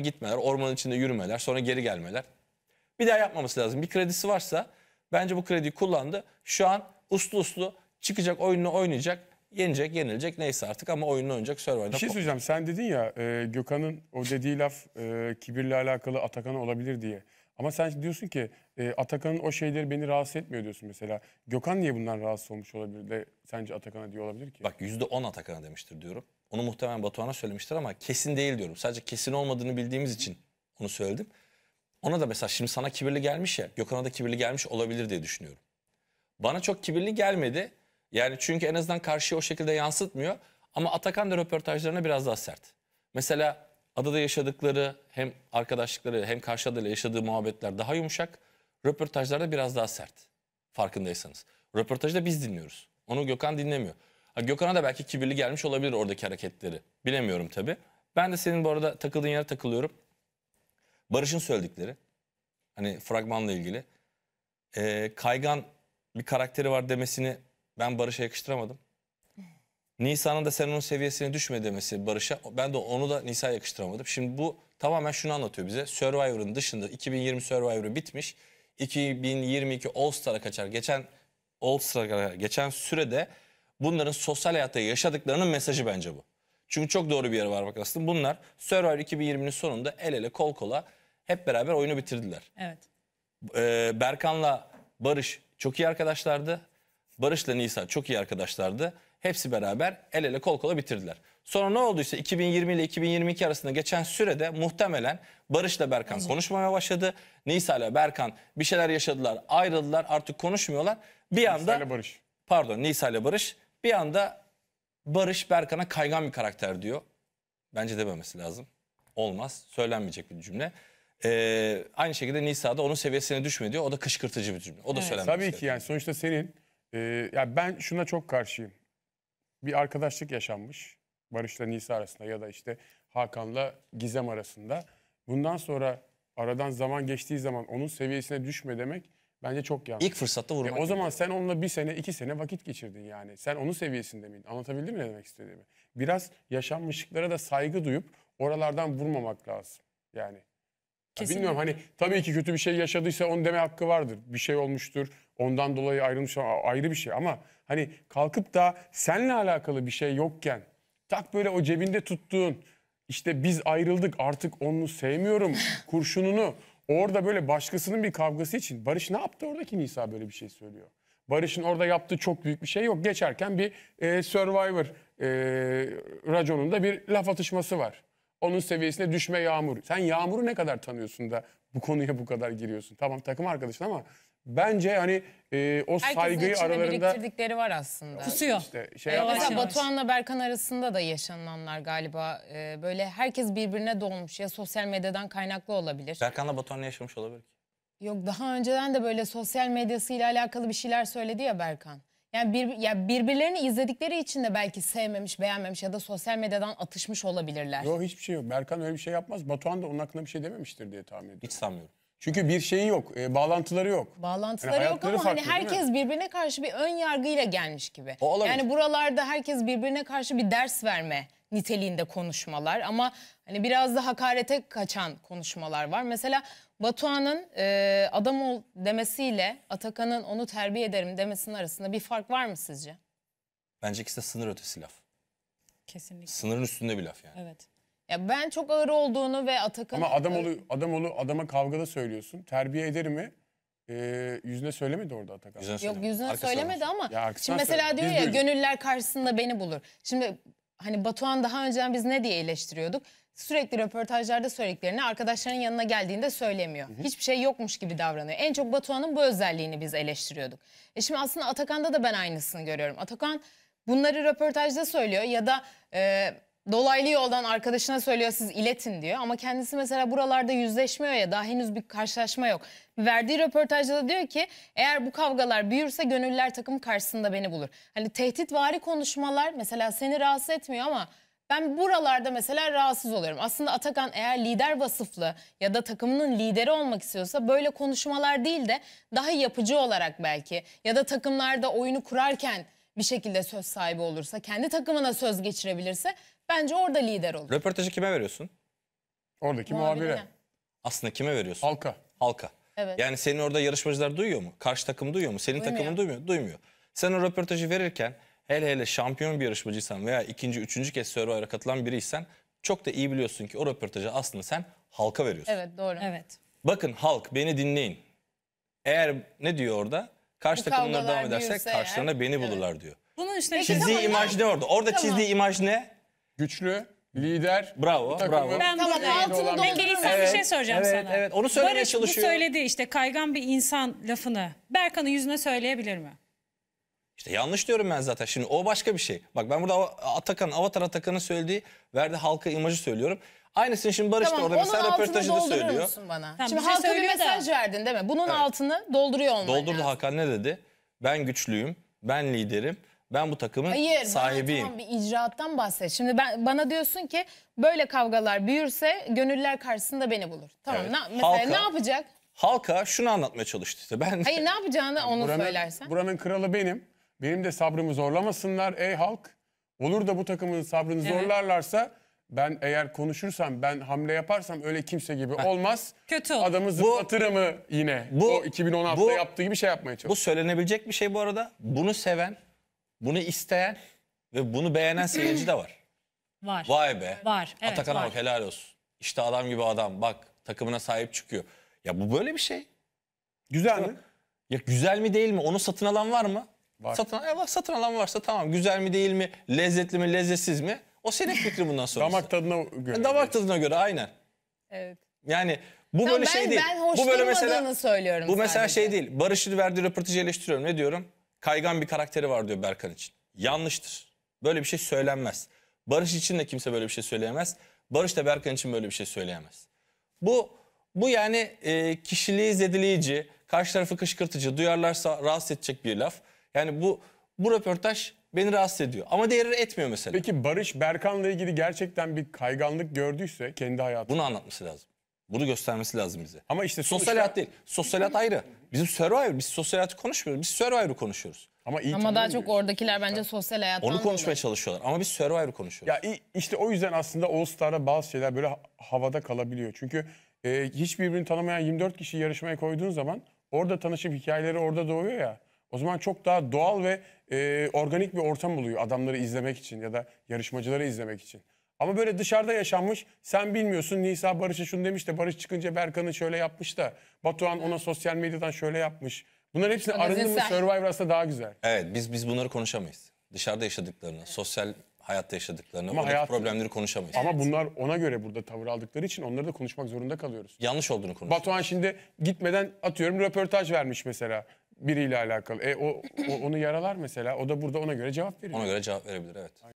gitmeler, ormanın içinde yürümeler, sonra geri gelmeler. Bir daha yapmaması lazım. Bir kredisi varsa bence bu krediyi kullandı. Şu an uslu uslu çıkacak oyununu oynayacak. Yenecek, yenilecek neyse artık ama oyununu oynayacak Survivor'da. Bir şey söyleyeceğim. Sen dedin ya e, Gökhan'ın o dediği laf e, kibirle alakalı Atakan'a olabilir diye. Ama sen diyorsun ki e, Atakan'ın o şeyleri beni rahatsız etmiyor diyorsun mesela. Gökhan niye bundan rahatsız olmuş olabilir de sence Atakan'a diyor olabilir ki? Bak %10 Atakan'a demiştir diyorum. Onu muhtemelen Batuhan'a söylemiştir ama kesin değil diyorum. Sadece kesin olmadığını bildiğimiz için onu söyledim. Ona da mesela şimdi sana kibirli gelmiş ya. Gökhan'a da kibirli gelmiş olabilir diye düşünüyorum. Bana çok kibirli gelmedi. Yani çünkü en azından karşıya o şekilde yansıtmıyor. Ama Atakan da röportajlarına biraz daha sert. Mesela adada yaşadıkları hem arkadaşlıkları hem karşı adayla yaşadığı muhabbetler daha yumuşak. Röportajlarda biraz daha sert farkındaysanız. Röportajda biz dinliyoruz. Onu Gökhan dinlemiyor. Gökhan'a da belki kibirli gelmiş olabilir oradaki hareketleri. Bilemiyorum tabii. Ben de senin bu arada takıldığın yere takılıyorum. Barış'ın söyledikleri. Hani fragmanla ilgili. E, kaygan bir karakteri var demesini ben Barış'a yakıştıramadım. Nisa'nın da sen onun seviyesine düşme demesi Barış'a. Ben de onu da Nisa'ya yakıştıramadım. Şimdi bu tamamen şunu anlatıyor bize. Survivor'ın dışında 2020 Survivor'ı bitmiş. 2022 All Star'a kaçar. Geçen All Star'a geçen sürede bunların sosyal hayatta yaşadıklarının mesajı bence bu. Çünkü çok doğru bir yere var varmak aslında. Bunlar Survivor 2020'nin sonunda el ele kol kola hep beraber oyunu bitirdiler. Evet. Ee, Berkan'la Barış çok iyi arkadaşlardı. Barış'la Nisa çok iyi arkadaşlardı. Hepsi beraber el ele kol kola bitirdiler. Sonra ne olduysa 2020 ile 2022 arasında geçen sürede muhtemelen Barış'la Berkan Hı. konuşmamaya başladı. Nisa ile Berkan bir şeyler yaşadılar, ayrıldılar, artık konuşmuyorlar. Bir Nisa anda Barış. Pardon, Nisa ile Barış bir anda Barış Berkan'a kaygan bir karakter diyor. Bence dememesi lazım. Olmaz. Söylenmeyecek bir cümle. Ee, aynı şekilde Nisa'da onun seviyesine düşme diyor. O da kışkırtıcı bir cümle. O da evet. söylenmesi Tabii ki yani sonuçta senin... E, ya ben şuna çok karşıyım. Bir arkadaşlık yaşanmış. Barış'la Nisa arasında ya da işte Hakan'la Gizem arasında. Bundan sonra aradan zaman geçtiği zaman onun seviyesine düşme demek Bence çok yanlış. İlk fırsatta e, vurmak. E, o zaman gibi. sen onunla bir sene, iki sene vakit geçirdin yani. Sen onun seviyesinde miydin? Anlatabildim mi ne demek istediğimi? Biraz yaşanmışlıklara da saygı duyup oralardan vurmamak lazım. Yani. Ya bilmiyorum hani tabii ki kötü bir şey yaşadıysa onu deme hakkı vardır. Bir şey olmuştur. Ondan dolayı ayrılmış ayrı bir şey ama hani kalkıp da seninle alakalı bir şey yokken tak böyle o cebinde tuttuğun işte biz ayrıldık artık onu sevmiyorum kurşununu Orada böyle başkasının bir kavgası için Barış ne yaptı oradaki Nisa böyle bir şey söylüyor. Barış'ın orada yaptığı çok büyük bir şey yok. Geçerken bir e, Survivor e, raconunda bir laf atışması var. Onun seviyesine düşme Yağmur. Sen Yağmur'u ne kadar tanıyorsun da bu konuya bu kadar giriyorsun? Tamam takım arkadaşın ama Bence hani e, o Herkesin saygıyı aralarında biriktirdikleri var aslında. Kusuyor. İşte şey Eyvallah. yavaş. Batuhan'la Berkan arasında da yaşananlar galiba e, böyle herkes birbirine dolmuş ya sosyal medyadan kaynaklı olabilir. Berkan'la Batuhan yaşamış olabilir ki? Yok daha önceden de böyle sosyal medyasıyla alakalı bir şeyler söyledi ya Berkan. Yani bir, ya birbirlerini izledikleri için de belki sevmemiş, beğenmemiş ya da sosyal medyadan atışmış olabilirler. Yok hiçbir şey yok. Berkan öyle bir şey yapmaz. Batuhan da onun hakkında bir şey dememiştir diye tahmin ediyorum. Hiç sanmıyorum. Çünkü bir şeyi yok, e, bağlantıları yok. Bağlantıları Yani yok ama hani herkes birbirine karşı bir ön yargıyla gelmiş gibi. O olabilir. Yani buralarda herkes birbirine karşı bir ders verme niteliğinde konuşmalar ama hani biraz da hakarete kaçan konuşmalar var. Mesela Batuhan'ın e, adam ol demesiyle Atakan'ın onu terbiye ederim demesinin arasında bir fark var mı sizce? Bence ikisi de sınır ötesi laf. Kesinlikle. Sınırın üstünde bir laf yani. Evet. Ya ben çok ağır olduğunu ve Atakan Ama adam olu, adam olu adama kavgada söylüyorsun. Terbiye eder mi? Ee, yüzüne söylemedi orada Atakan. Yüzüne Yok yüzüne Arkasına söylemedi ama Ya arkasından şimdi mesela diyor Biz ya duyduk. gönüller karşısında beni bulur. Şimdi hani Batuhan daha önceden biz ne diye eleştiriyorduk? Sürekli röportajlarda söylediklerini arkadaşlarının yanına geldiğinde söylemiyor. Hiçbir şey yokmuş gibi davranıyor. En çok Batuhan'ın bu özelliğini biz eleştiriyorduk. E şimdi aslında Atakan'da da ben aynısını görüyorum. Atakan bunları röportajda söylüyor ya da e, dolaylı yoldan arkadaşına söylüyor siz iletin diyor. Ama kendisi mesela buralarda yüzleşmiyor ya daha henüz bir karşılaşma yok. Verdiği röportajda diyor ki eğer bu kavgalar büyürse gönüller takım karşısında beni bulur. Hani tehditvari konuşmalar mesela seni rahatsız etmiyor ama ben buralarda mesela rahatsız oluyorum. Aslında Atakan eğer lider vasıflı ya da takımının lideri olmak istiyorsa böyle konuşmalar değil de daha yapıcı olarak belki ya da takımlarda oyunu kurarken bir şekilde söz sahibi olursa, kendi takımına söz geçirebilirse Bence orada lider olur. Röportajı kime veriyorsun? Oradaki muhabire. Muhabirine. Aslında kime veriyorsun? Halka. Halka. Evet. Yani senin orada yarışmacılar duyuyor mu? Karşı takım duyuyor mu? Senin Duymuyor. takımın duymuyor. Duymuyor. Sen o röportajı verirken hele hele şampiyon bir yarışmacıysan veya ikinci, üçüncü kez Survivor'a katılan biriysen çok da iyi biliyorsun ki o röportajı aslında sen halka veriyorsun. Evet doğru. Evet. Bakın halk beni dinleyin. Eğer ne diyor orada? Karşı Bu takımlar kavgalar devam edersek büyürse karşılarına eğer- beni bulurlar diyor. Bunun üstüne Peki, Çizdiği tamam, imaj ne orada? Orada Tamam. çizdiği imaj ne? güçlü, lider. Bravo, bravo. Ben Tamam, buradayım. altını doldurun. Ben bir şey soracağım Evet, sana. evet. Onu söylemeye Barış çalışıyor. bu söyledi işte kaygan bir insan lafını Berkan'ın yüzüne söyleyebilir mi? İşte yanlış diyorum ben zaten. Şimdi o başka bir şey. Bak ben burada Atakan, Avatar Atakan'ın söylediği verdiği halka imajı söylüyorum. Aynısını şimdi Barış da Tamam, orada onun mesela altını röportajında söylüyor. musun bana? Tamam, Şimdi şey halka bir söylüyor da- mesaj verdin değil mi? Bunun altını dolduruyor onlar. Doldurdu Hakan ne dedi? Ben güçlüyüm, ben liderim. Ben bu takımın Hayır, sahibiyim. Hayır bir icraattan bahset. Şimdi ben bana diyorsun ki böyle kavgalar büyürse gönüller karşısında beni bulur. Tamam evet. ne, mesela halka, ne yapacak? Halka şunu anlatmaya çalıştı işte. Ben Hayır ne yapacağını yani onu buranın, söylersen. Buranın kralı benim. Benim de sabrımı zorlamasınlar ey halk. Olur da bu takımın sabrını evet. zorlarlarsa ben eğer konuşursam, ben hamle yaparsam öyle kimse gibi olmaz. Kötü olur. Adamı zıplatırımı yine. Bu, o 2016'da bu, yaptığı gibi şey yapmaya çalışıyor. Bu söylenebilecek bir şey bu arada. Bunu seven bunu isteyen ve bunu beğenen seyirci de var. Var. Vay be. Var. Evet, Atakan'a bak helal olsun. İşte adam gibi adam bak takımına sahip çıkıyor. Ya bu böyle bir şey. Güzel mi? Ya güzel mi değil mi? Onu satın alan var mı? Var. Satın, ya e, bak, satın alan varsa tamam güzel mi değil mi? Lezzetli mi lezzetsiz mi? O senin fikri bundan sonra. Damak tadına göre. E, ya, Damak tadına göre aynen. Evet. Yani bu tamam, böyle ben, şey değil. Ben bu böyle mesela söylüyorum. Bu mesela şey sadece. şey değil. Barış'ı verdiği röportajı eleştiriyorum. Ne diyorum? kaygan bir karakteri var diyor Berkan için. Yanlıştır. Böyle bir şey söylenmez. Barış için de kimse böyle bir şey söyleyemez. Barış da Berkan için böyle bir şey söyleyemez. Bu bu yani e, kişiliği zedeleyici, karşı tarafı kışkırtıcı, duyarlarsa rahatsız edecek bir laf. Yani bu bu röportaj beni rahatsız ediyor. Ama diğeri etmiyor mesela. Peki Barış Berkan'la ilgili gerçekten bir kayganlık gördüyse kendi hayatında. Bunu anlatması lazım. Bunu göstermesi lazım bize. Ama işte sonuçta- sosyal hayat değil. Sosyal hayat ayrı. Bizim Survivor, biz sosyal hayatı konuşmuyoruz. Biz Survivor'ı konuşuyoruz. Ama, iyi Ama daha çok oradakiler bence sosyal hayattan Onu konuşmaya dolayı. çalışıyorlar ama biz Survivor'ı konuşuyoruz. Ya işte o yüzden aslında All Star'da bazı şeyler böyle havada kalabiliyor. Çünkü e, hiç birbirini tanımayan 24 kişi yarışmaya koyduğun zaman orada tanışıp hikayeleri orada doğuyor ya. O zaman çok daha doğal ve e, organik bir ortam oluyor adamları izlemek için ya da yarışmacıları izlemek için. Ama böyle dışarıda yaşanmış. Sen bilmiyorsun Nisa Barış'a şunu demiş de Barış çıkınca Berkan'ı şöyle yapmış da Batuhan ona sosyal medyadan şöyle yapmış. Bunların hepsini arındı mı Survivor aslında daha güzel. Evet biz biz bunları konuşamayız. Dışarıda yaşadıklarını, sosyal hayatta yaşadıklarını, Ama hayat- problemleri konuşamayız. Ama bunlar ona göre burada tavır aldıkları için onları da konuşmak zorunda kalıyoruz. Yanlış olduğunu konuşuyoruz. Batuhan şimdi gitmeden atıyorum röportaj vermiş mesela biriyle alakalı. E o, o- onu yaralar mesela. O da burada ona göre cevap veriyor. Ona göre cevap verebilir evet.